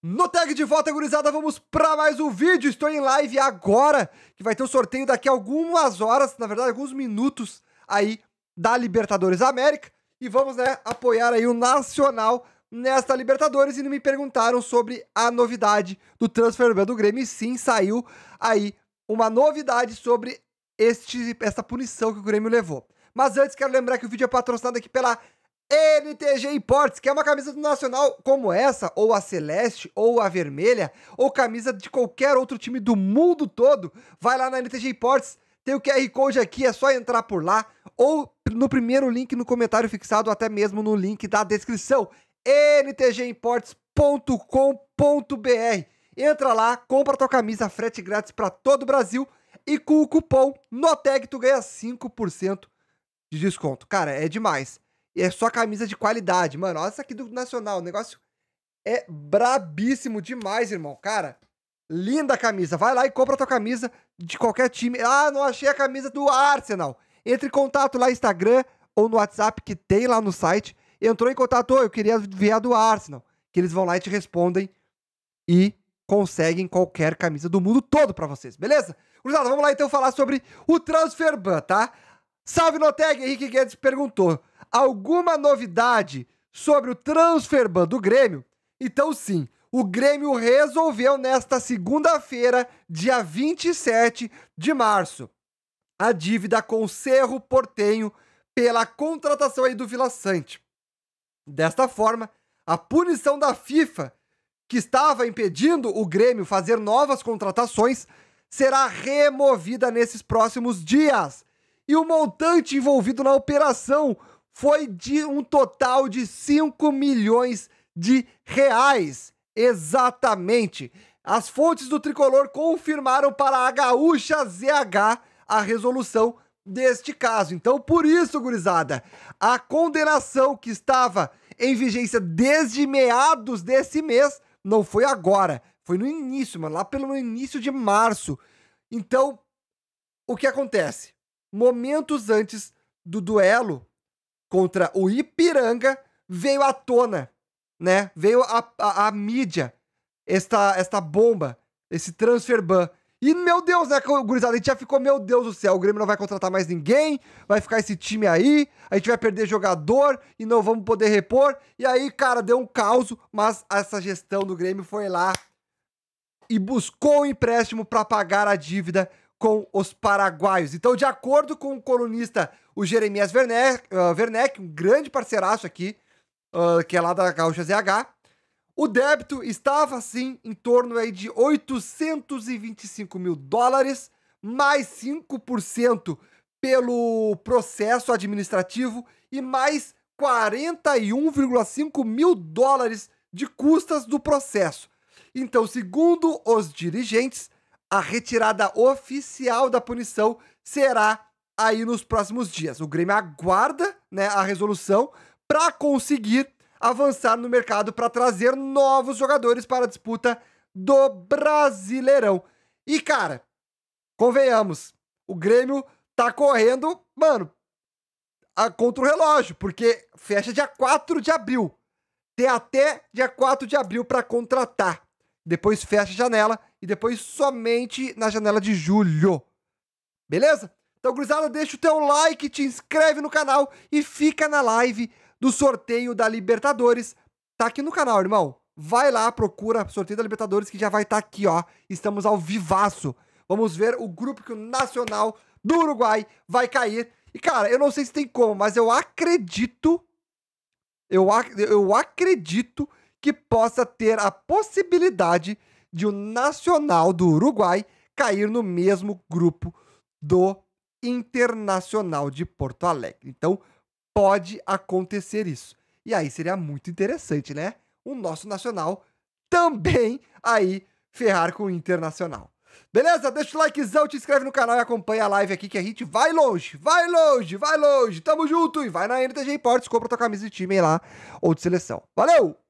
No tag de volta, gurizada, vamos para mais um vídeo. Estou em live agora, que vai ter o um sorteio daqui a algumas horas, na verdade, alguns minutos aí da Libertadores América. E vamos, né, apoiar aí o Nacional nesta Libertadores. E me perguntaram sobre a novidade do transfer do Grêmio. E sim, saiu aí uma novidade sobre este, essa punição que o Grêmio levou. Mas antes, quero lembrar que o vídeo é patrocinado aqui pela NTG Imports, que é uma camisa do Nacional como essa, ou a Celeste, ou a Vermelha, ou camisa de qualquer outro time do mundo todo, vai lá na NTG Imports, tem o QR Code aqui, é só entrar por lá, ou no primeiro link no comentário fixado, até mesmo no link da descrição, ntgimports.com.br. Entra lá, compra tua camisa, frete grátis para todo o Brasil e com o cupom NOTEG tu ganha 5% de desconto. Cara, é demais. E é só camisa de qualidade. Mano, olha essa aqui do Nacional. O negócio é brabíssimo demais, irmão. Cara, linda camisa. Vai lá e compra a tua camisa de qualquer time. Ah, não achei a camisa do Arsenal. Entre em contato lá no Instagram ou no WhatsApp que tem lá no site. Entrou em contato, oh, eu queria a do Arsenal. Que eles vão lá e te respondem e conseguem qualquer camisa do mundo todo para vocês, beleza? Cruzada, vamos lá então falar sobre o Transferban, tá? Salve Noteg, Henrique Guedes perguntou alguma novidade sobre o transfer ban do Grêmio, então sim, o Grêmio resolveu nesta segunda-feira, dia 27 de março, a dívida com o Cerro Portenho pela contratação aí do Vila Sante. Desta forma, a punição da FIFA, que estava impedindo o Grêmio fazer novas contratações, será removida nesses próximos dias. E o montante envolvido na operação foi de um total de 5 milhões de reais. Exatamente. As fontes do tricolor confirmaram para a Gaúcha ZH a resolução deste caso. Então, por isso, gurizada, a condenação que estava em vigência desde meados desse mês não foi agora, foi no início, mano, lá pelo início de março. Então, o que acontece? Momentos antes do duelo contra o Ipiranga veio à tona, né? Veio a, a, a mídia, esta, esta bomba, esse transfer ban. E, meu Deus, né, gurizada, a gente já ficou, meu Deus do céu, o Grêmio não vai contratar mais ninguém, vai ficar esse time aí, a gente vai perder jogador e não vamos poder repor. E aí, cara, deu um caos, mas essa gestão do Grêmio foi lá e buscou um empréstimo para pagar a dívida com os paraguaios. Então, de acordo com o colunista o Jeremias Werneck, uh, ah, Werneck um grande parceiraço aqui, uh, que é lá da Gaúcha ZH. O débito estava, assim, em torno aí de 825 mil dólares, mais 5% pelo processo administrativo e mais 41,5 mil dólares de custas do processo. Então, segundo os dirigentes, a retirada oficial da punição será aí nos próximos dias. O Grêmio aguarda né, a resolução para conseguir avançar no mercado para trazer novos jogadores para a disputa do Brasileirão. E cara, convenhamos, o Grêmio tá correndo, mano, a, contra o relógio, porque fecha dia 4 de abril. Tem até dia 4 de abril para contratar. Depois fecha a janela e depois somente na janela de julho. Beleza? Então, gurizada, deixa o teu like, te inscreve no canal e fica na live do sorteio da Libertadores. Tá aqui no canal, irmão. Vai lá, procura sorteio da Libertadores que já vai estar tá aqui, ó. Estamos ao vivaço. Vamos ver o grupo que o Nacional do Uruguai vai cair. E, cara, eu não sei se tem como, mas eu acredito. Eu, ac eu acredito que possa ter a possibilidade de o Nacional do Uruguai cair no mesmo grupo do Internacional de Porto Alegre. Então, pode acontecer isso. E aí seria muito interessante, né? O nosso nacional também aí ferrar com o internacional. Beleza? Deixa o likezão, te inscreve no canal e acompanha a live aqui que a gente vai longe, vai longe, vai longe. Tamo junto e vai na NTG Imports, compra tua camisa de time lá ou de seleção. Valeu!